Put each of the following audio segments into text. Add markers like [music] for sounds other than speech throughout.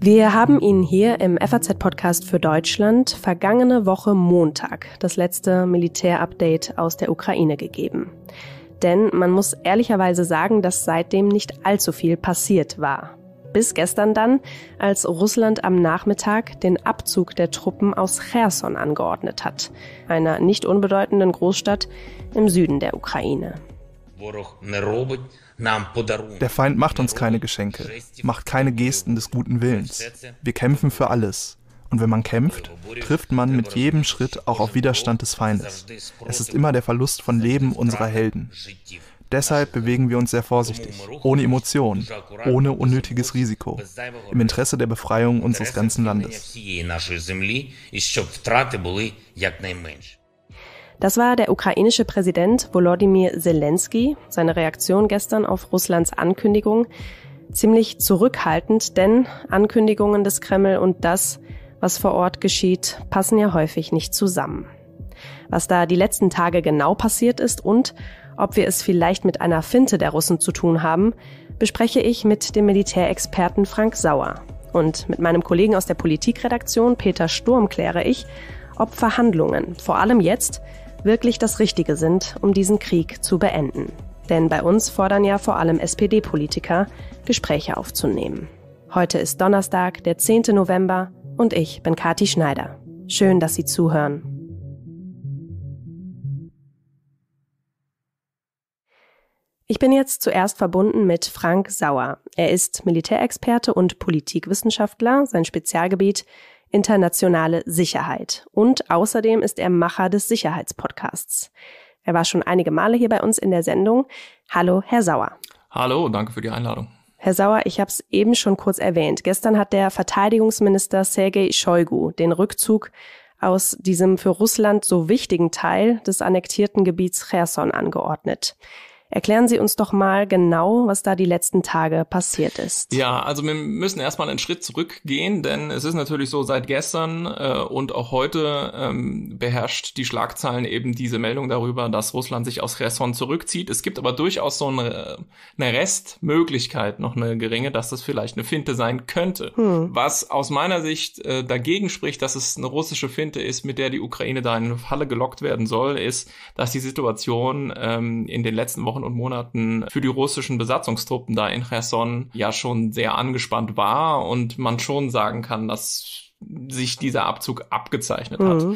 Wir haben Ihnen hier im FAZ-Podcast für Deutschland vergangene Woche Montag das letzte Militärupdate aus der Ukraine gegeben. Denn man muss ehrlicherweise sagen, dass seitdem nicht allzu viel passiert war. Bis gestern dann, als Russland am Nachmittag den Abzug der Truppen aus Cherson angeordnet hat, einer nicht unbedeutenden Großstadt im Süden der Ukraine. Der Feind macht uns keine Geschenke, macht keine Gesten des guten Willens. Wir kämpfen für alles. Und wenn man kämpft, trifft man mit jedem Schritt auch auf Widerstand des Feindes. Es ist immer der Verlust von Leben unserer Helden. Deshalb bewegen wir uns sehr vorsichtig, ohne Emotionen, ohne unnötiges Risiko, im Interesse der Befreiung unseres ganzen Landes. Das war der ukrainische Präsident Volodymyr Zelensky. Seine Reaktion gestern auf Russlands Ankündigung ziemlich zurückhaltend, denn Ankündigungen des Kreml und das, was vor Ort geschieht, passen ja häufig nicht zusammen. Was da die letzten Tage genau passiert ist und ob wir es vielleicht mit einer Finte der Russen zu tun haben, bespreche ich mit dem Militärexperten Frank Sauer. Und mit meinem Kollegen aus der Politikredaktion Peter Sturm kläre ich, ob Verhandlungen, vor allem jetzt, wirklich das Richtige sind, um diesen Krieg zu beenden. Denn bei uns fordern ja vor allem SPD-Politiker, Gespräche aufzunehmen. Heute ist Donnerstag, der 10. November und ich bin Kati Schneider. Schön, dass Sie zuhören. Ich bin jetzt zuerst verbunden mit Frank Sauer. Er ist Militärexperte und Politikwissenschaftler. Sein Spezialgebiet internationale Sicherheit. Und außerdem ist er Macher des Sicherheitspodcasts. Er war schon einige Male hier bei uns in der Sendung. Hallo, Herr Sauer. Hallo, danke für die Einladung. Herr Sauer, ich habe es eben schon kurz erwähnt. Gestern hat der Verteidigungsminister Sergei Shoigu den Rückzug aus diesem für Russland so wichtigen Teil des annektierten Gebiets Cherson angeordnet. Erklären Sie uns doch mal genau, was da die letzten Tage passiert ist. Ja, also wir müssen erstmal einen Schritt zurückgehen, denn es ist natürlich so, seit gestern äh, und auch heute ähm, beherrscht die Schlagzeilen eben diese Meldung darüber, dass Russland sich aus Kherson zurückzieht. Es gibt aber durchaus so eine, eine Restmöglichkeit, noch eine geringe, dass das vielleicht eine Finte sein könnte. Hm. Was aus meiner Sicht äh, dagegen spricht, dass es eine russische Finte ist, mit der die Ukraine da in eine Falle gelockt werden soll, ist, dass die Situation ähm, in den letzten Wochen Wochen und Monaten für die russischen Besatzungstruppen da in Cherson ja schon sehr angespannt war und man schon sagen kann, dass sich dieser Abzug abgezeichnet mhm. hat.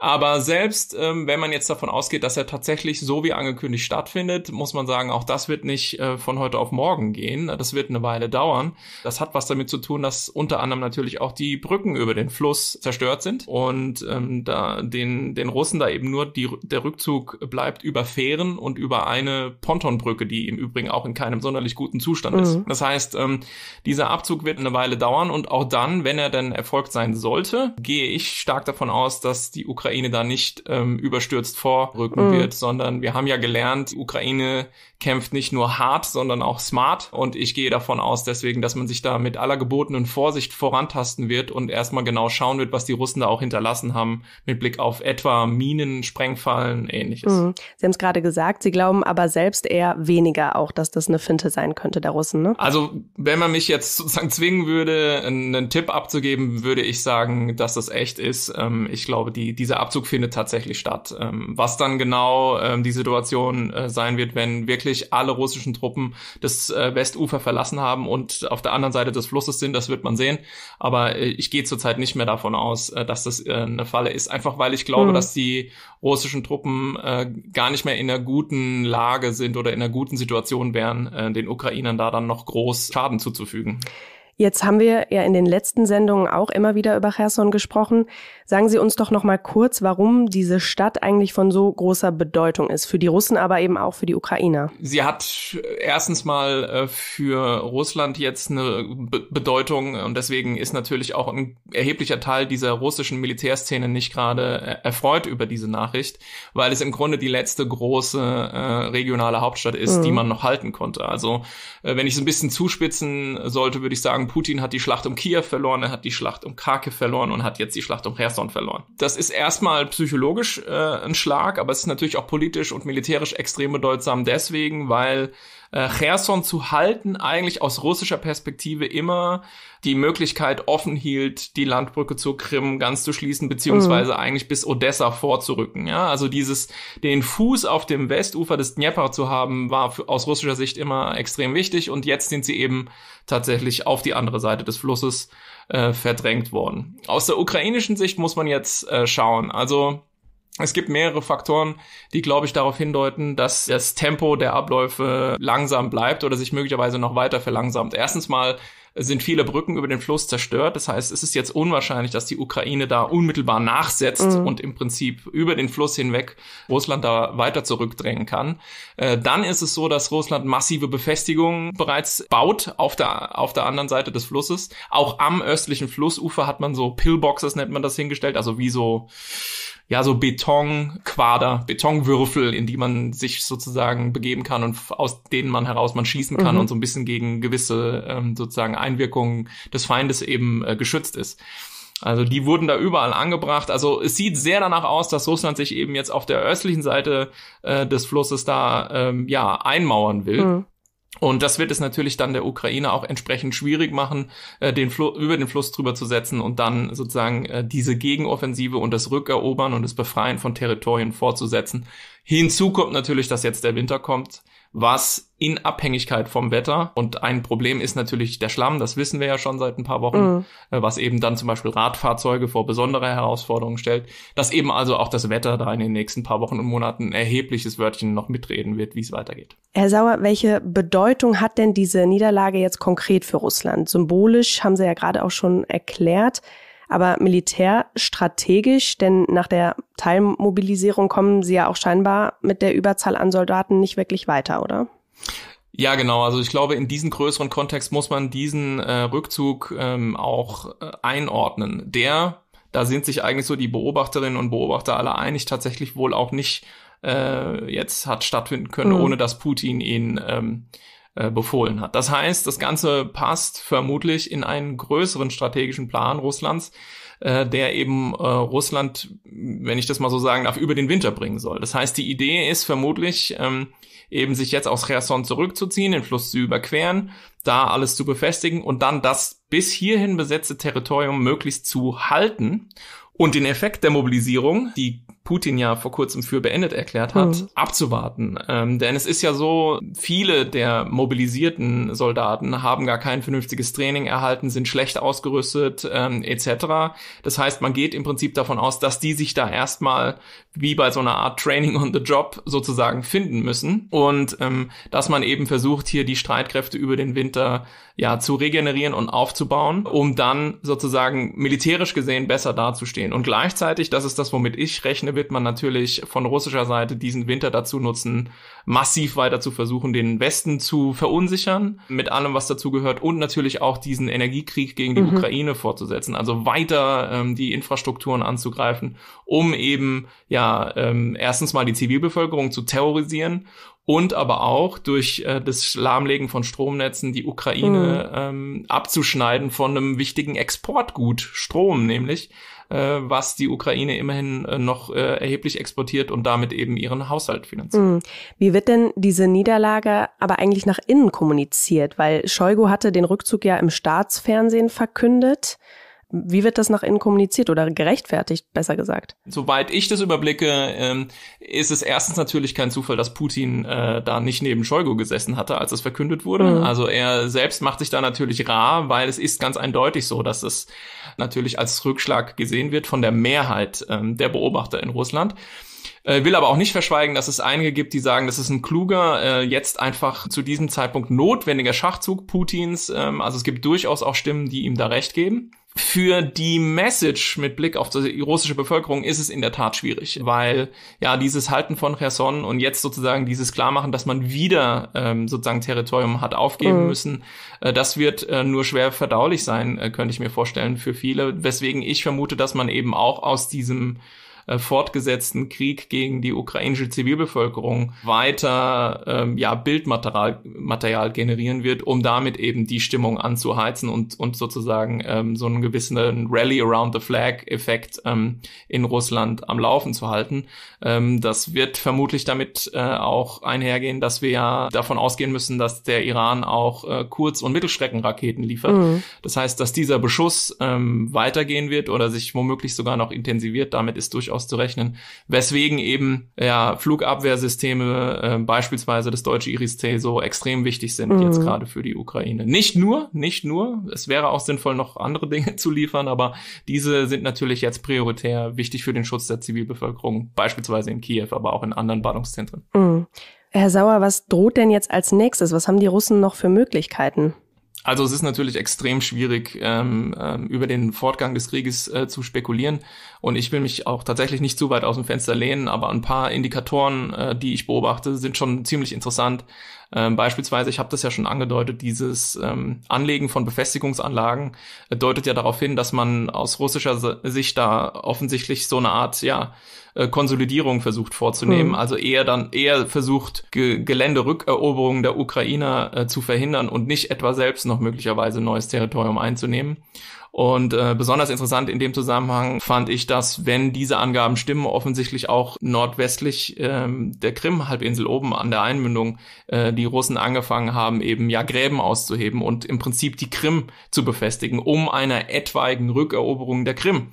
Aber selbst ähm, wenn man jetzt davon ausgeht, dass er tatsächlich so wie angekündigt stattfindet, muss man sagen, auch das wird nicht äh, von heute auf morgen gehen. Das wird eine Weile dauern. Das hat was damit zu tun, dass unter anderem natürlich auch die Brücken über den Fluss zerstört sind und ähm, da den, den Russen da eben nur die, der Rückzug bleibt über Fähren und über eine Pontonbrücke, die im Übrigen auch in keinem sonderlich guten Zustand mhm. ist. Das heißt, ähm, dieser Abzug wird eine Weile dauern und auch dann, wenn er denn erfolgt sein sollte, gehe ich stark davon aus, dass die Ukraine Ukraine da nicht ähm, überstürzt vorrücken mhm. wird, sondern wir haben ja gelernt, Ukraine kämpft nicht nur hart, sondern auch smart. Und ich gehe davon aus, deswegen, dass man sich da mit aller gebotenen Vorsicht vorantasten wird und erstmal genau schauen wird, was die Russen da auch hinterlassen haben, mit Blick auf etwa Minen, Sprengfallen, ähnliches. Mhm. Sie haben es gerade gesagt, Sie glauben aber selbst eher weniger auch, dass das eine Finte sein könnte der Russen, ne? Also, wenn man mich jetzt sozusagen zwingen würde, einen Tipp abzugeben, würde ich sagen, dass das echt ist. Ähm, ich glaube, die, diese dieser Abzug findet tatsächlich statt. Ähm, was dann genau ähm, die Situation äh, sein wird, wenn wirklich alle russischen Truppen das äh, Westufer verlassen haben und auf der anderen Seite des Flusses sind, das wird man sehen. Aber äh, ich gehe zurzeit nicht mehr davon aus, äh, dass das äh, eine Falle ist, einfach weil ich glaube, mhm. dass die russischen Truppen äh, gar nicht mehr in einer guten Lage sind oder in einer guten Situation wären, den Ukrainern da dann noch groß Schaden zuzufügen. Jetzt haben wir ja in den letzten Sendungen auch immer wieder über Cherson gesprochen. Sagen Sie uns doch noch mal kurz, warum diese Stadt eigentlich von so großer Bedeutung ist für die Russen, aber eben auch für die Ukrainer. Sie hat äh, erstens mal äh, für Russland jetzt eine Bedeutung und deswegen ist natürlich auch ein erheblicher Teil dieser russischen Militärszene nicht gerade äh, erfreut über diese Nachricht, weil es im Grunde die letzte große regionale Hauptstadt ist, mhm. die man noch halten konnte. Also wenn ich es ein bisschen zuspitzen sollte, würde ich sagen, Putin hat die Schlacht um Kiew verloren, er hat die Schlacht um Kharkiv verloren und hat jetzt die Schlacht um Herz Kherson verloren. Das ist erstmal psychologisch äh, ein Schlag, aber es ist natürlich auch politisch und militärisch extrem bedeutsam deswegen, weil äh, Cherson zu halten eigentlich aus russischer Perspektive immer die Möglichkeit offen hielt, die Landbrücke zur Krim ganz zu schließen, beziehungsweise mhm. eigentlich bis Odessa vorzurücken. Ja, also dieses, den Fuß auf dem Westufer des Dnieper zu haben, war für, aus russischer Sicht immer extrem wichtig und jetzt sind sie eben tatsächlich auf die andere Seite des Flusses äh, verdrängt worden. Aus der ukrainischen Sicht muss man jetzt äh, schauen. Also es gibt mehrere Faktoren, die, glaube ich, darauf hindeuten, dass das Tempo der Abläufe langsam bleibt oder sich möglicherweise noch weiter verlangsamt. Erstens mal sind viele Brücken über den Fluss zerstört. Das heißt, es ist jetzt unwahrscheinlich, dass die Ukraine da unmittelbar nachsetzt mhm. und im Prinzip über den Fluss hinweg Russland da weiter zurückdrängen kann. Äh, dann ist es so, dass Russland massive Befestigungen bereits baut auf der, auf der anderen Seite des Flusses. Auch am östlichen Flussufer hat man so Pillboxes, nennt man das, hingestellt, also wie so ja, so Betonquader, Betonwürfel, in die man sich sozusagen begeben kann und aus denen man heraus man schießen kann mhm. und so ein bisschen gegen gewisse ähm, sozusagen Einwirkungen des Feindes eben äh, geschützt ist. Also die wurden da überall angebracht. Also es sieht sehr danach aus, dass Russland sich eben jetzt auf der östlichen Seite äh, des Flusses da ähm, ja einmauern will. Mhm. Und das wird es natürlich dann der Ukraine auch entsprechend schwierig machen, äh, den Fl über den Fluss drüber zu setzen und dann sozusagen äh, diese Gegenoffensive und das Rückerobern und das Befreien von Territorien fortzusetzen. Hinzu kommt natürlich, dass jetzt der Winter kommt was in Abhängigkeit vom Wetter. Und ein Problem ist natürlich der Schlamm, das wissen wir ja schon seit ein paar Wochen, mhm. Äh, was eben dann zum Beispiel Radfahrzeuge vor besondere Herausforderungen stellt, dass eben also auch das Wetter da in den nächsten paar Wochen und Monaten ein erhebliches Wörtchen noch mitreden wird, wie es weitergeht. Herr Sauer, welche Bedeutung hat denn diese Niederlage jetzt konkret für Russland? Symbolisch haben Sie ja gerade auch schon erklärt aber militärstrategisch, denn nach der Teilmobilisierung kommen sie ja auch scheinbar mit der Überzahl an Soldaten nicht wirklich weiter, oder? Ja, genau. Also ich glaube, in diesem größeren Kontext muss man diesen äh, Rückzug ähm, auch äh, einordnen. Der, da sind sich eigentlich so die Beobachterinnen und Beobachter alle einig, tatsächlich wohl auch nicht äh, jetzt hat stattfinden können, mhm. ohne dass Putin ihn ähm, äh, befohlen hat. Das heißt, das Ganze passt vermutlich in einen größeren strategischen Plan Russlands, äh, der eben äh, Russland, wenn ich das mal so sagen darf, über den Winter bringen soll. Das heißt, die Idee ist vermutlich, ähm, eben sich jetzt aus Cherson zurückzuziehen, den Fluss zu überqueren, da alles zu befestigen und dann das bis hierhin besetzte Territorium möglichst zu halten. Und den Effekt der Mobilisierung, die Putin ja vor kurzem für beendet erklärt hat, mhm. abzuwarten. Ähm, denn es ist ja so, viele der mobilisierten Soldaten haben gar kein vernünftiges Training erhalten, sind schlecht ausgerüstet ähm, etc. Das heißt, man geht im Prinzip davon aus, dass die sich da erstmal wie bei so einer Art Training on the Job sozusagen finden müssen und ähm, dass man eben versucht, hier die Streitkräfte über den Winter ja, zu regenerieren und aufzubauen, um dann sozusagen militärisch gesehen besser dazustehen. Und gleichzeitig, das ist das, womit ich rechne, wird man natürlich von russischer Seite diesen Winter dazu nutzen, massiv weiter zu versuchen, den Westen zu verunsichern, mit allem, was dazu gehört, und natürlich auch diesen Energiekrieg gegen die mhm. Ukraine fortzusetzen. Also weiter ähm, die Infrastrukturen anzugreifen, um eben ja ähm, erstens mal die Zivilbevölkerung zu terrorisieren und aber auch durch äh, das Lahmlegen von Stromnetzen die Ukraine mhm. ähm, abzuschneiden von einem wichtigen Exportgut, Strom nämlich, äh, was die Ukraine immerhin äh, noch äh, erheblich exportiert und damit eben ihren Haushalt finanziert. Mhm. Wie wird denn diese Niederlage aber eigentlich nach innen kommuniziert? Weil Scheugo hatte den Rückzug ja im Staatsfernsehen verkündet. Wie wird das nach innen kommuniziert oder gerechtfertigt, besser gesagt? Soweit ich das überblicke, ähm, ist es erstens natürlich kein Zufall, dass Putin äh, da nicht neben Scheugo gesessen hatte, als es verkündet wurde. Mhm. Also er selbst macht sich da natürlich rar, weil es ist ganz eindeutig so, dass es natürlich als Rückschlag gesehen wird von der Mehrheit ähm, der Beobachter in Russland äh, will aber auch nicht verschweigen, dass es einige gibt, die sagen, das ist ein kluger, äh, jetzt einfach zu diesem Zeitpunkt notwendiger Schachzug Putins. Ähm, also es gibt durchaus auch Stimmen, die ihm da recht geben. Für die Message mit Blick auf die russische Bevölkerung ist es in der Tat schwierig, weil ja dieses Halten von Cherson und jetzt sozusagen dieses Klarmachen, dass man wieder ähm, sozusagen Territorium hat aufgeben mhm. müssen, äh, das wird äh, nur schwer verdaulich sein, äh, könnte ich mir vorstellen für viele, weswegen ich vermute, dass man eben auch aus diesem äh, fortgesetzten Krieg gegen die ukrainische Zivilbevölkerung weiter ähm, ja, Bildmaterial Material generieren wird, um damit eben die Stimmung anzuheizen und, und sozusagen ähm, so einen gewissen Rally around the flag-Effekt ähm, in Russland am Laufen zu halten. Ähm, das wird vermutlich damit äh, auch einhergehen, dass wir ja davon ausgehen müssen, dass der Iran auch äh, Kurz- und Mittelstreckenraketen liefert. Mhm. Das heißt, dass dieser Beschuss ähm, weitergehen wird oder sich womöglich sogar noch intensiviert. Damit ist durchaus auszurechnen, weswegen eben ja, Flugabwehrsysteme, äh, beispielsweise das deutsche Iris-T, so extrem wichtig sind mhm. jetzt gerade für die Ukraine. Nicht nur, nicht nur, es wäre auch sinnvoll, noch andere [laughs] Dinge zu liefern, aber diese sind natürlich jetzt prioritär wichtig für den Schutz der Zivilbevölkerung, beispielsweise in Kiew, aber auch in anderen Ballungszentren. Mhm. Herr Sauer, was droht denn jetzt als nächstes? Was haben die Russen noch für Möglichkeiten? Also es ist natürlich extrem schwierig, ähm, äh, über den Fortgang des Krieges äh, zu spekulieren. Und ich will mich auch tatsächlich nicht zu weit aus dem Fenster lehnen, aber ein paar Indikatoren, äh, die ich beobachte, sind schon ziemlich interessant. Ähm, beispielsweise, ich habe das ja schon angedeutet, dieses ähm, Anlegen von Befestigungsanlagen äh, deutet ja darauf hin, dass man aus russischer Sicht da offensichtlich so eine Art, ja, äh, Konsolidierung versucht vorzunehmen, mhm. also eher dann eher versucht, Ge Geländerückeroberungen der Ukrainer äh, zu verhindern und nicht etwa selbst noch möglicherweise neues Territorium einzunehmen. Und äh, besonders interessant in dem Zusammenhang fand ich, dass wenn diese Angaben stimmen, offensichtlich auch nordwestlich ähm, der Krim-Halbinsel oben an der Einmündung äh, die Russen angefangen haben, eben ja Gräben auszuheben und im Prinzip die Krim zu befestigen, um einer etwaigen Rückeroberung der Krim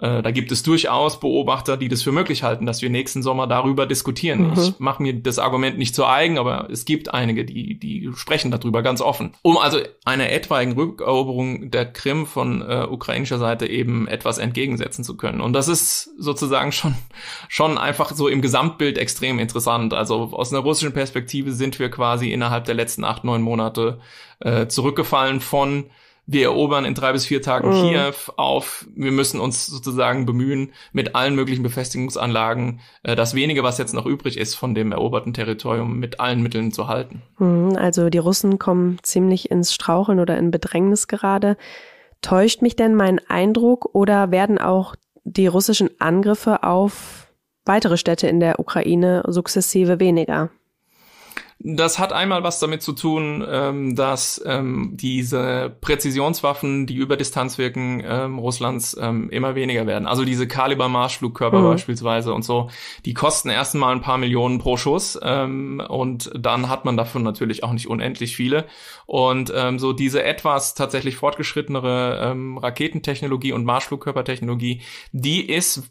äh, da gibt es durchaus Beobachter, die das für möglich halten, dass wir nächsten Sommer darüber diskutieren. Mhm. Ich mache mir das Argument nicht zu eigen, aber es gibt einige, die, die sprechen darüber ganz offen. Um also einer etwaigen Rückeroberung der Krim von äh, ukrainischer Seite eben etwas entgegensetzen zu können. Und das ist sozusagen schon, schon einfach so im Gesamtbild extrem interessant. Also aus einer russischen Perspektive sind wir quasi innerhalb der letzten acht, neun Monate äh, zurückgefallen von wir erobern in drei bis vier Tagen mhm. Kiew auf, wir müssen uns sozusagen bemühen, mit allen möglichen Befestigungsanlagen äh, das wenige, was jetzt noch übrig ist von dem eroberten Territorium, mit allen Mitteln zu halten. Mhm, also die Russen kommen ziemlich ins Straucheln oder in Bedrängnis gerade. Täuscht mich denn mein Eindruck oder werden auch die russischen Angriffe auf weitere Städte in der Ukraine sukzessive weniger? Das hat einmal was damit zu tun, ähm, dass ähm, diese Präzisionswaffen, die über Distanz wirken, ähm, Russlands ähm, immer weniger werden. Also diese Kaliber-Marschflugkörper mhm. beispielsweise und so, die kosten erstmal ein paar Millionen pro Schuss ähm, und dann hat man davon natürlich auch nicht unendlich viele. Und ähm, so diese etwas tatsächlich fortgeschrittenere Raketentechnologie und Marschflugkörpertechnologie, die ist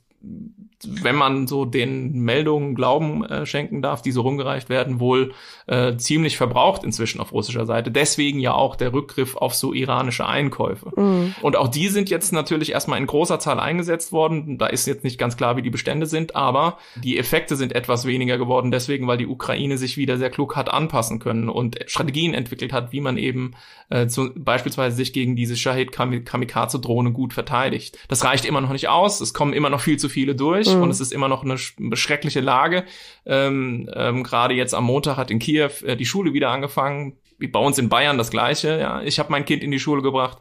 wenn man so den Meldungen Glauben äh, schenken darf, die so rumgereicht werden, wohl äh, ziemlich verbraucht inzwischen auf russischer Seite. Deswegen ja auch der Rückgriff auf so iranische Einkäufe. Mhm. Und auch die sind jetzt natürlich erstmal in großer Zahl eingesetzt worden. Da ist jetzt nicht ganz klar, wie die Bestände sind, aber die Effekte sind etwas weniger geworden, deswegen, weil die Ukraine sich wieder sehr klug hat anpassen können und Strategien entwickelt hat, wie man eben äh, zu, beispielsweise sich gegen diese Shahid-Kamikaze-Drohne gut verteidigt. Das reicht immer noch nicht aus. Es kommen immer noch viel zu zu viele durch mhm. und es ist immer noch eine schreckliche Lage. Ähm, ähm, Gerade jetzt am Montag hat in Kiew äh, die Schule wieder angefangen. Bei uns in Bayern das Gleiche. Ja. Ich habe mein Kind in die Schule gebracht.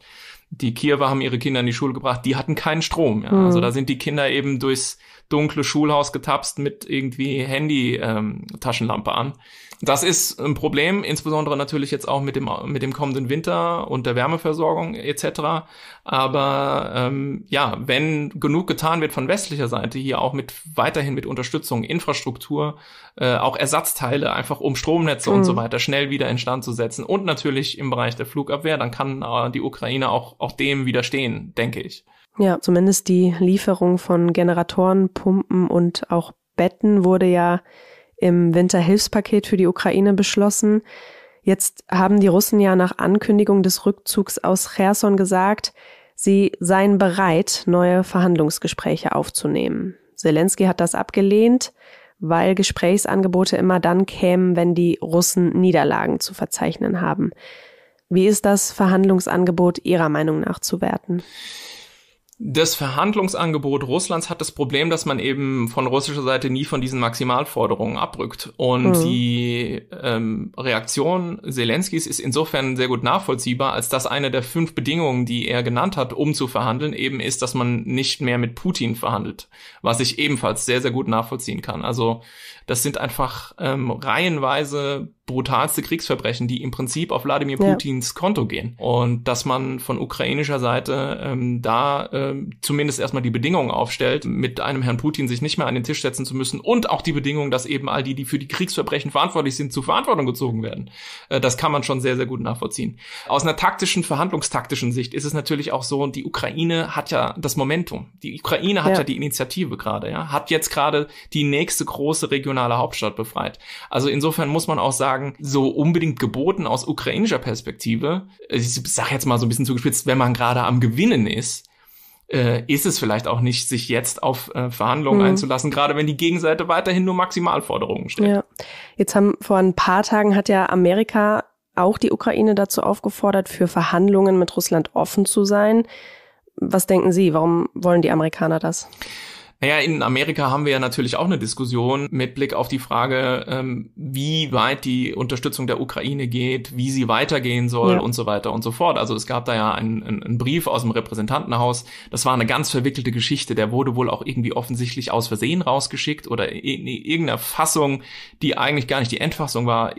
Die Kiewer haben ihre Kinder in die Schule gebracht. Die hatten keinen Strom. Ja. Also mhm. Also da sind die Kinder eben durchs dunkle Schulhaus getapst mit irgendwie Handy-Taschenlampe ähm, an das ist ein Problem, insbesondere natürlich jetzt auch mit dem, mit dem kommenden Winter und der Wärmeversorgung etc. Aber ähm, ja, wenn genug getan wird von westlicher Seite, hier auch mit weiterhin mit Unterstützung, Infrastruktur, äh, auch Ersatzteile, einfach um Stromnetze mhm. und so mhm. weiter schnell wieder instand zu setzen und natürlich im Bereich der Flugabwehr, dann kann äh, die Ukraine auch, auch dem widerstehen, denke ich. Ja, zumindest die Lieferung von Generatoren, Pumpen und auch Betten wurde ja im Winterhilfspaket für die Ukraine beschlossen. Jetzt haben die Russen ja nach Ankündigung des Rückzugs aus Cherson gesagt, sie seien bereit, neue Verhandlungsgespräche aufzunehmen. Zelensky hat das abgelehnt, weil Gesprächsangebote immer dann kämen, wenn die Russen Niederlagen zu verzeichnen haben. Wie ist das Verhandlungsangebot Ihrer Meinung nach zu werten? das Verhandlungsangebot Russlands hat das Problem, dass man eben von russischer Seite nie von diesen Maximalforderungen abrückt. Und mhm. die ähm, Reaktion Zelenskis ist insofern sehr gut nachvollziehbar, als dass eine der fünf Bedingungen, die er genannt hat, um zu verhandeln, eben ist, dass man nicht mehr mit Putin verhandelt, was ich ebenfalls sehr, sehr gut nachvollziehen kann. Also das sind einfach ähm, reihenweise brutalste Kriegsverbrechen, die im Prinzip auf Wladimir Putins ja. Konto gehen. Und dass man von ukrainischer Seite ähm, da ähm, zumindest erstmal die Bedingungen aufstellt, mit einem Herrn Putin sich nicht mehr an den Tisch setzen zu müssen und auch die Bedingungen, dass eben all die, die für die Kriegsverbrechen verantwortlich sind, zur Verantwortung gezogen werden. Äh, das kann man schon sehr, sehr gut nachvollziehen. Aus einer taktischen, verhandlungstaktischen Sicht ist es natürlich auch so, die Ukraine hat ja das Momentum. Die Ukraine hat ja, ja die Initiative gerade, ja, hat jetzt gerade die nächste große regionale Hauptstadt befreit. Also insofern muss man auch sagen, sagen, so unbedingt geboten aus ukrainischer Perspektive. Ich sage jetzt mal so ein bisschen zugespitzt, wenn man gerade am Gewinnen ist, äh, ist es vielleicht auch nicht, sich jetzt auf äh, Verhandlungen mhm. einzulassen, gerade wenn die Gegenseite weiterhin nur Maximalforderungen stellt. Ja. Jetzt haben vor ein paar Tagen hat ja Amerika auch die Ukraine dazu aufgefordert, für Verhandlungen mit Russland offen zu sein. Was denken Sie, warum wollen die Amerikaner das? Naja, in Amerika haben wir ja natürlich auch eine Diskussion mit Blick auf die Frage, ähm, wie weit die Unterstützung der Ukraine geht, wie sie weitergehen soll ja. und so weiter und so fort. Also es gab da ja einen, einen, Brief aus dem Repräsentantenhaus. Das war eine ganz verwickelte Geschichte. Der wurde wohl auch irgendwie offensichtlich aus Versehen rausgeschickt oder in irgendeiner Fassung, die eigentlich gar nicht die Endfassung war.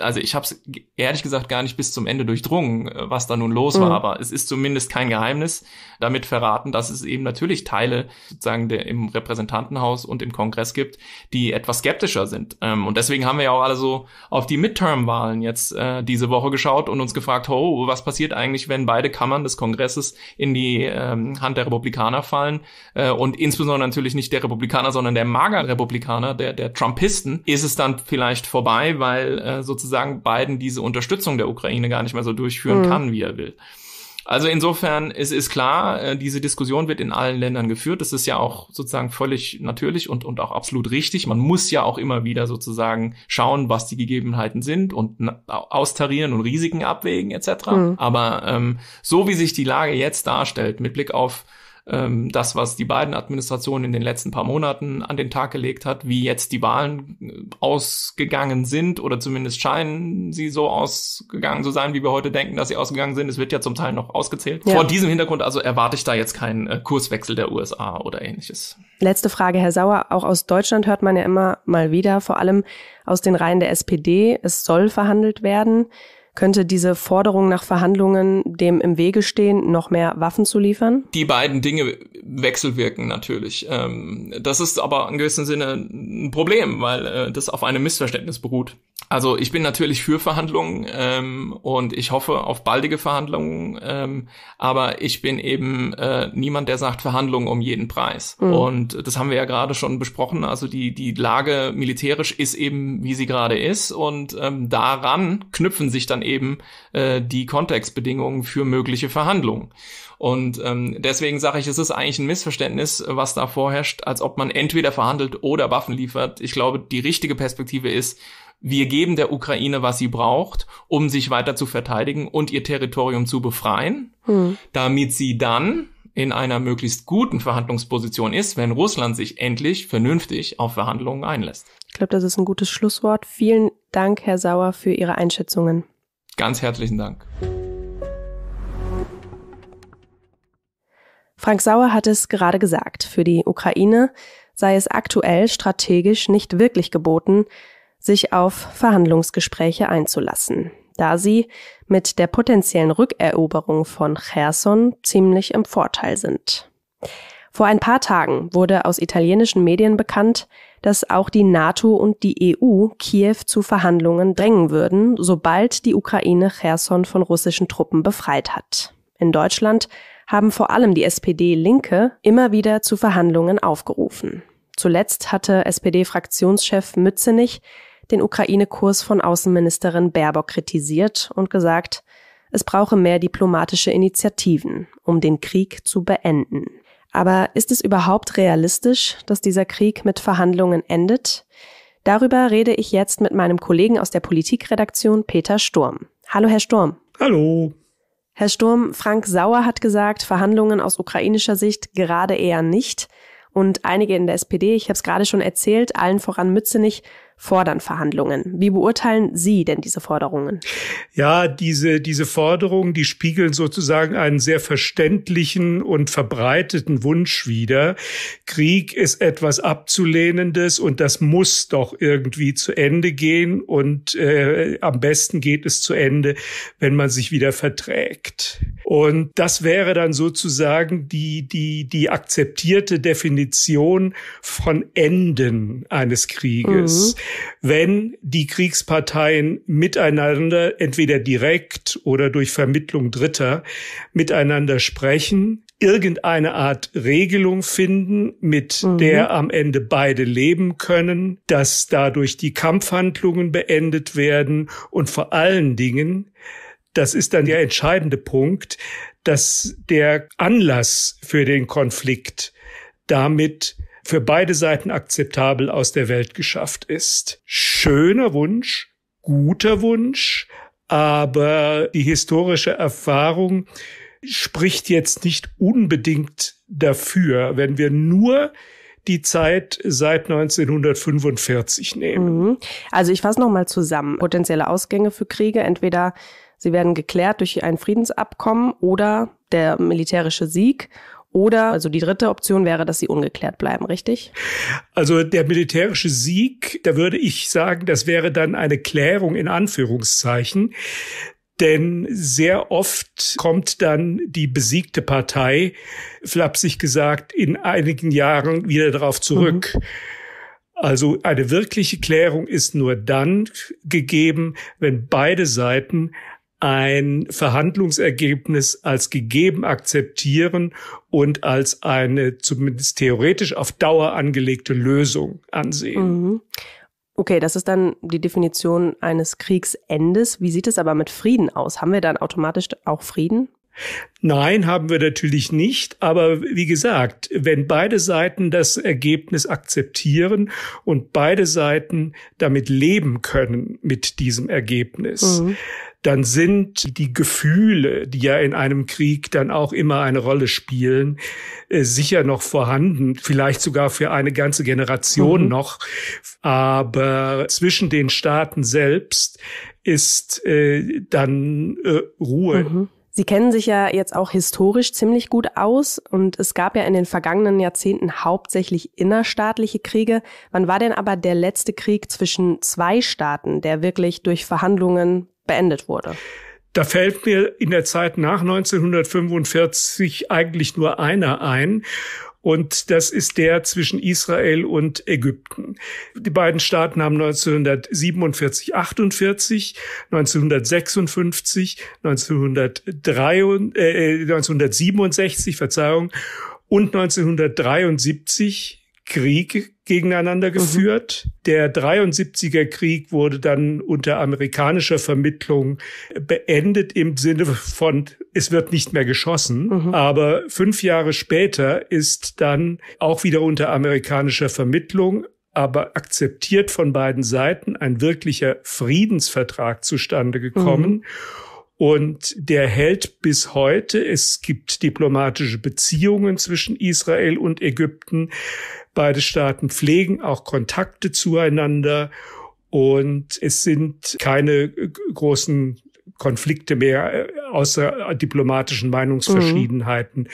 Also ich habe es ehrlich gesagt gar nicht bis zum Ende durchdrungen, was da nun los mhm. war. Aber es ist zumindest kein Geheimnis damit verraten, dass es eben natürlich Teile sozusagen der im Repräsentantenhaus und im Kongress gibt, die etwas skeptischer sind. Ähm, und deswegen haben wir ja auch alle so auf die Midterm-Wahlen jetzt äh, diese Woche geschaut und uns gefragt, oh, was passiert eigentlich, wenn beide Kammern des Kongresses in die ähm, Hand der Republikaner fallen äh, und insbesondere natürlich nicht der Republikaner, sondern der Mager-Republikaner, der, der Trumpisten, ist es dann vielleicht vorbei, weil äh, sozusagen Biden diese Unterstützung der Ukraine gar nicht mehr so durchführen mhm. kann, wie er will. Also insofern ist, ist klar, äh, diese Diskussion wird in allen Ländern geführt. Das ist ja auch sozusagen völlig natürlich und, und auch absolut richtig. Man muss ja auch immer wieder sozusagen schauen, was die Gegebenheiten sind und austarieren und Risiken abwägen etc. Mhm. Aber ähm, so wie sich die Lage jetzt darstellt, mit Blick auf ähm, das, was die beiden Administrationen in den letzten paar Monaten an den Tag gelegt hat, wie jetzt die Wahlen äh, ausgegangen sind oder zumindest scheinen sie so ausgegangen zu sein, wie wir heute denken, dass sie ausgegangen sind. Es wird ja zum Teil noch ausgezählt. Ja. Vor diesem Hintergrund also erwarte ich da jetzt keinen äh, Kurswechsel der USA oder ähnliches. Letzte Frage, Herr Sauer. Auch aus Deutschland hört man ja immer mal wieder, vor allem aus den Reihen der SPD, es soll verhandelt werden. Könnte diese Forderung nach Verhandlungen dem im Wege stehen, noch mehr Waffen zu liefern? Die beiden Dinge wechselwirken natürlich. Ähm, das ist aber in gewissem Sinne ein Problem, weil äh, das auf einem Missverständnis beruht. Also ich bin natürlich für Verhandlungen ähm, und ich hoffe auf baldige Verhandlungen, ähm, aber ich bin eben äh, niemand, der sagt Verhandlungen um jeden Preis. Mhm. Und das haben wir ja gerade schon besprochen. Also die, die Lage militärisch ist eben, wie sie gerade ist und ähm, daran knüpfen sich dann eben äh, die Kontextbedingungen für mögliche Verhandlungen. Und ähm, deswegen sage ich, es ist eigentlich ein Missverständnis, was da vorherrscht, als ob man entweder verhandelt oder Waffen liefert. Ich glaube, die richtige Perspektive ist, wir geben der Ukraine, was sie braucht, um sich weiter zu verteidigen und ihr Territorium zu befreien, hm. damit sie dann in einer möglichst guten Verhandlungsposition ist, wenn Russland sich endlich vernünftig auf Verhandlungen einlässt. Ich glaube, das ist ein gutes Schlusswort. Vielen Dank, Herr Sauer, für Ihre Einschätzungen. Ganz herzlichen Dank. Frank Sauer hat es gerade gesagt, für die Ukraine sei es aktuell strategisch nicht wirklich geboten, sich auf Verhandlungsgespräche einzulassen, da sie mit der potenziellen Rückeroberung von Cherson ziemlich im Vorteil sind. Vor ein paar Tagen wurde aus italienischen Medien bekannt, dass auch die NATO und die EU Kiew zu Verhandlungen drängen würden, sobald die Ukraine Cherson von russischen Truppen befreit hat. In Deutschland haben vor allem die SPD-Linke immer wieder zu Verhandlungen aufgerufen. Zuletzt hatte SPD-Fraktionschef Mützenich den Ukraine-Kurs von Außenministerin Baerbock kritisiert und gesagt, es brauche mehr diplomatische Initiativen, um den Krieg zu beenden. Aber ist es überhaupt realistisch, dass dieser Krieg mit Verhandlungen endet? Darüber rede ich jetzt mit meinem Kollegen aus der Politikredaktion Peter Sturm. Hallo, Herr Sturm. Hallo. Herr Sturm, Frank Sauer hat gesagt, Verhandlungen aus ukrainischer Sicht gerade eher nicht. Und einige in der SPD, ich habe es gerade schon erzählt, allen voran Mützenich, fordern Verhandlungen. Wie beurteilen Sie denn diese Forderungen? Ja, diese, diese Forderungen, die spiegeln sozusagen einen sehr verständlichen und verbreiteten Wunsch wider. Krieg ist etwas Abzulehnendes und das muss doch irgendwie zu Ende gehen und äh, am besten geht es zu Ende, wenn man sich wieder verträgt. Und das wäre dann sozusagen die, die, die akzeptierte Definition von Enden eines Krieges. Mhm wenn die Kriegsparteien miteinander, entweder direkt oder durch Vermittlung Dritter, miteinander sprechen, irgendeine Art Regelung finden, mit mhm. der am Ende beide leben können, dass dadurch die Kampfhandlungen beendet werden und vor allen Dingen, das ist dann der entscheidende Punkt, dass der Anlass für den Konflikt damit für beide Seiten akzeptabel aus der Welt geschafft ist. Schöner Wunsch, guter Wunsch, aber die historische Erfahrung spricht jetzt nicht unbedingt dafür, wenn wir nur die Zeit seit 1945 nehmen. Mhm. Also ich fasse nochmal zusammen. Potenzielle Ausgänge für Kriege, entweder sie werden geklärt durch ein Friedensabkommen oder der militärische Sieg oder, also die dritte Option wäre, dass sie ungeklärt bleiben, richtig? Also der militärische Sieg, da würde ich sagen, das wäre dann eine Klärung in Anführungszeichen. Denn sehr oft kommt dann die besiegte Partei, flapsig gesagt, in einigen Jahren wieder darauf zurück. Mhm. Also eine wirkliche Klärung ist nur dann gegeben, wenn beide Seiten ein Verhandlungsergebnis als gegeben akzeptieren und als eine zumindest theoretisch auf Dauer angelegte Lösung ansehen. Mhm. Okay, das ist dann die Definition eines Kriegsendes. Wie sieht es aber mit Frieden aus? Haben wir dann automatisch auch Frieden? Nein, haben wir natürlich nicht. Aber wie gesagt, wenn beide Seiten das Ergebnis akzeptieren und beide Seiten damit leben können mit diesem Ergebnis, mhm dann sind die Gefühle, die ja in einem Krieg dann auch immer eine Rolle spielen, äh, sicher noch vorhanden, vielleicht sogar für eine ganze Generation mhm. noch. Aber zwischen den Staaten selbst ist äh, dann äh, Ruhe. Mhm. Sie kennen sich ja jetzt auch historisch ziemlich gut aus und es gab ja in den vergangenen Jahrzehnten hauptsächlich innerstaatliche Kriege. Wann war denn aber der letzte Krieg zwischen zwei Staaten, der wirklich durch Verhandlungen beendet wurde? Da fällt mir in der Zeit nach 1945 eigentlich nur einer ein. Und das ist der zwischen Israel und Ägypten. Die beiden Staaten haben 1947, 48, 1956, 1963, äh, 1967, äh, Verzeihung, und 1973 Krieg gegeneinander mhm. geführt. Mhm. Der 73er Krieg wurde dann unter amerikanischer Vermittlung beendet im Sinne von, es wird nicht mehr geschossen. Mhm. Aber fünf Jahre später ist dann auch wieder unter amerikanischer Vermittlung aber akzeptiert von beiden Seiten ein wirklicher Friedensvertrag zustande gekommen. Mhm. Und der hält bis heute. Es gibt diplomatische Beziehungen zwischen Israel und Ägypten. Beide Staaten pflegen auch Kontakte zueinander und es sind keine großen Konflikte mehr äh, außer diplomatischen Meinungsverschiedenheiten mhm.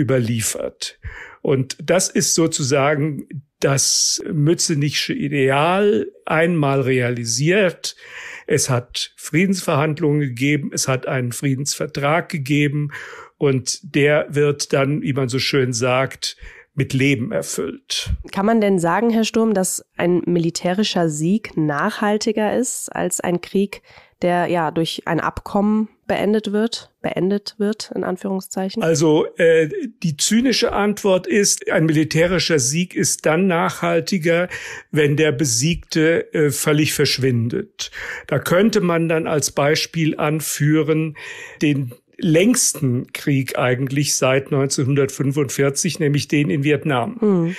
überliefert. Und das ist sozusagen das Mützenichsche Ideal einmal realisiert. Es hat Friedensverhandlungen gegeben, es hat einen Friedensvertrag gegeben und der wird dann, wie man so schön sagt, mit Leben erfüllt. Kann man denn sagen, Herr Sturm, dass ein militärischer Sieg nachhaltiger ist als ein Krieg, der ja durch ein Abkommen beendet wird, beendet wird in Anführungszeichen? Also äh, die zynische Antwort ist, ein militärischer Sieg ist dann nachhaltiger, wenn der Besiegte äh, völlig verschwindet. Da könnte man dann als Beispiel anführen den längsten Krieg eigentlich seit 1945, nämlich den in Vietnam. Mhm.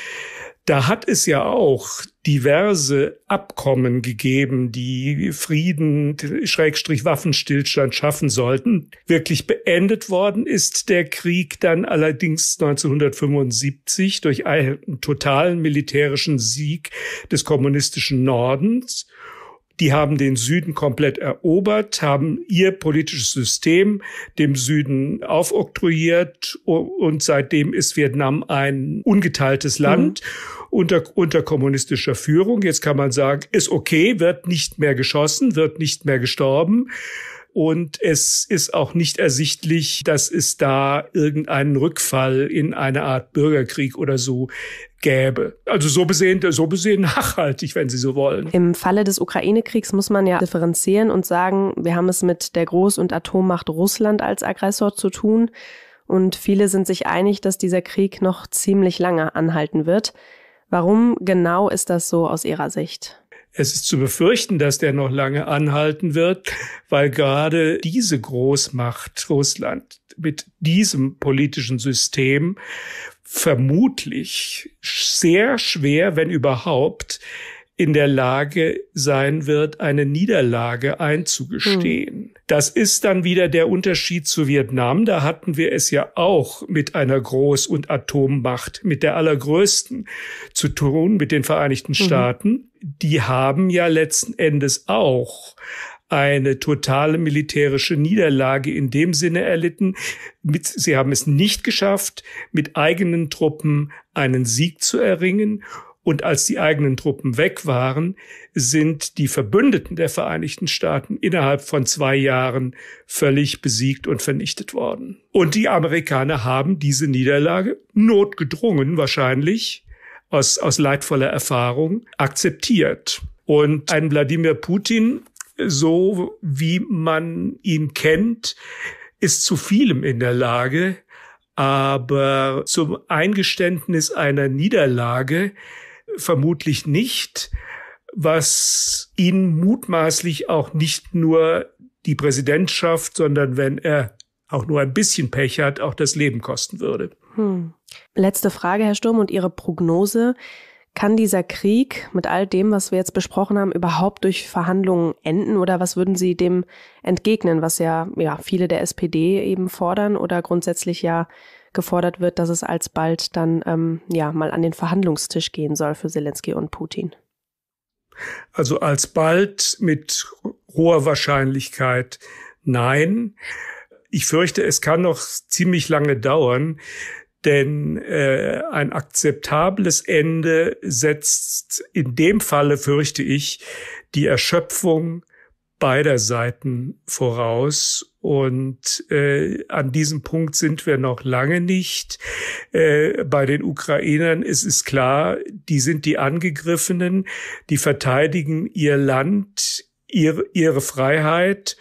Da hat es ja auch diverse Abkommen gegeben, die Frieden, Schrägstrich Waffenstillstand schaffen sollten. Wirklich beendet worden ist der Krieg dann allerdings 1975 durch einen totalen militärischen Sieg des kommunistischen Nordens die haben den Süden komplett erobert, haben ihr politisches System dem Süden aufoktroyiert und seitdem ist Vietnam ein ungeteiltes Land mhm. unter, unter kommunistischer Führung. Jetzt kann man sagen, ist okay, wird nicht mehr geschossen, wird nicht mehr gestorben. Und es ist auch nicht ersichtlich, dass es da irgendeinen Rückfall in eine Art Bürgerkrieg oder so gäbe. Also so besehen, so besehen nachhaltig, wenn Sie so wollen. Im Falle des Ukraine-Kriegs muss man ja differenzieren und sagen, wir haben es mit der Groß- und Atommacht Russland als Aggressor zu tun. Und viele sind sich einig, dass dieser Krieg noch ziemlich lange anhalten wird. Warum genau ist das so aus Ihrer Sicht? Es ist zu befürchten, dass der noch lange anhalten wird, weil gerade diese Großmacht Russland mit diesem politischen System vermutlich sehr schwer, wenn überhaupt, in der Lage sein wird, eine Niederlage einzugestehen. Mhm. Das ist dann wieder der Unterschied zu Vietnam. Da hatten wir es ja auch mit einer Groß- und Atommacht, mit der allergrößten zu tun, mit den Vereinigten mhm. Staaten. Mhm. Die haben ja letzten Endes auch eine totale militärische Niederlage in dem Sinne erlitten. Mit, sie haben es nicht geschafft, mit eigenen Truppen einen Sieg zu erringen und als die eigenen Truppen weg waren, sind die Verbündeten der Vereinigten Staaten innerhalb von zwei Jahren völlig besiegt und vernichtet worden. Und die Amerikaner haben diese Niederlage notgedrungen wahrscheinlich aus, aus leidvoller Erfahrung akzeptiert. Und ein Wladimir Putin, so wie man ihn kennt, ist zu vielem in der Lage, aber zum Eingeständnis einer Niederlage vermutlich nicht, was ihn mutmaßlich auch nicht nur die Präsidentschaft, sondern wenn er auch nur ein bisschen Pech hat, auch das Leben kosten würde. Hm. Letzte Frage, Herr Sturm, und Ihre Prognose. Kann dieser Krieg mit all dem, was wir jetzt besprochen haben, überhaupt durch Verhandlungen enden? Oder was würden Sie dem entgegnen, was ja, ja viele der SPD eben fordern oder grundsätzlich ja gefordert wird, dass es alsbald dann ähm, ja mal an den Verhandlungstisch gehen soll für Zelensky und Putin. Also alsbald mit hoher Wahrscheinlichkeit nein. Ich fürchte, es kann noch ziemlich lange dauern, denn äh, ein akzeptables Ende setzt in dem Falle, fürchte ich, die Erschöpfung beider Seiten voraus. Und äh, an diesem Punkt sind wir noch lange nicht. Äh, bei den Ukrainern ist es klar, die sind die Angegriffenen, die verteidigen ihr Land, ihre, ihre Freiheit.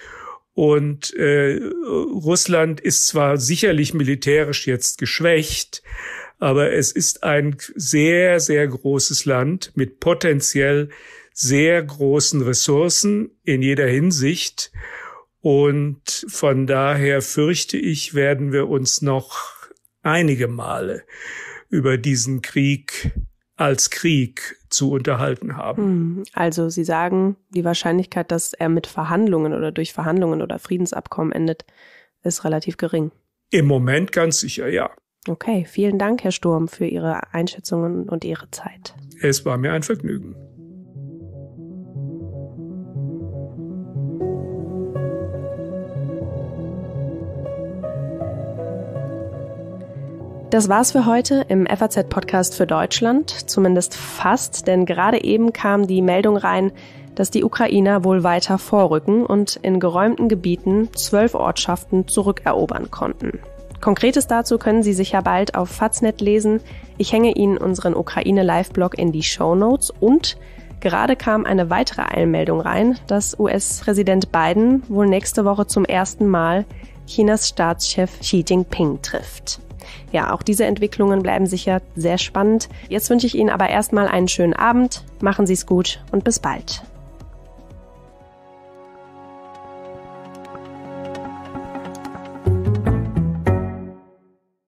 Und äh, Russland ist zwar sicherlich militärisch jetzt geschwächt, aber es ist ein sehr, sehr großes Land mit potenziell sehr großen Ressourcen in jeder Hinsicht. Und von daher fürchte ich, werden wir uns noch einige Male über diesen Krieg als Krieg zu unterhalten haben. Hm. Also Sie sagen, die Wahrscheinlichkeit, dass er mit Verhandlungen oder durch Verhandlungen oder Friedensabkommen endet, ist relativ gering. Im Moment ganz sicher, ja. Okay, vielen Dank, Herr Sturm, für Ihre Einschätzungen und Ihre Zeit. Es war mir ein Vergnügen. Das war's für heute im FAZ-Podcast für Deutschland, zumindest fast, denn gerade eben kam die Meldung rein, dass die Ukrainer wohl weiter vorrücken und in geräumten Gebieten zwölf Ortschaften zurückerobern konnten. Konkretes dazu können Sie sicher bald auf Faznet lesen. Ich hänge Ihnen unseren Ukraine-Live-Blog in die Show Notes und gerade kam eine weitere Eilmeldung rein, dass US-Präsident Biden wohl nächste Woche zum ersten Mal Chinas Staatschef Xi Jinping trifft. Ja, auch diese Entwicklungen bleiben sicher sehr spannend. Jetzt wünsche ich Ihnen aber erstmal einen schönen Abend, machen Sie es gut und bis bald.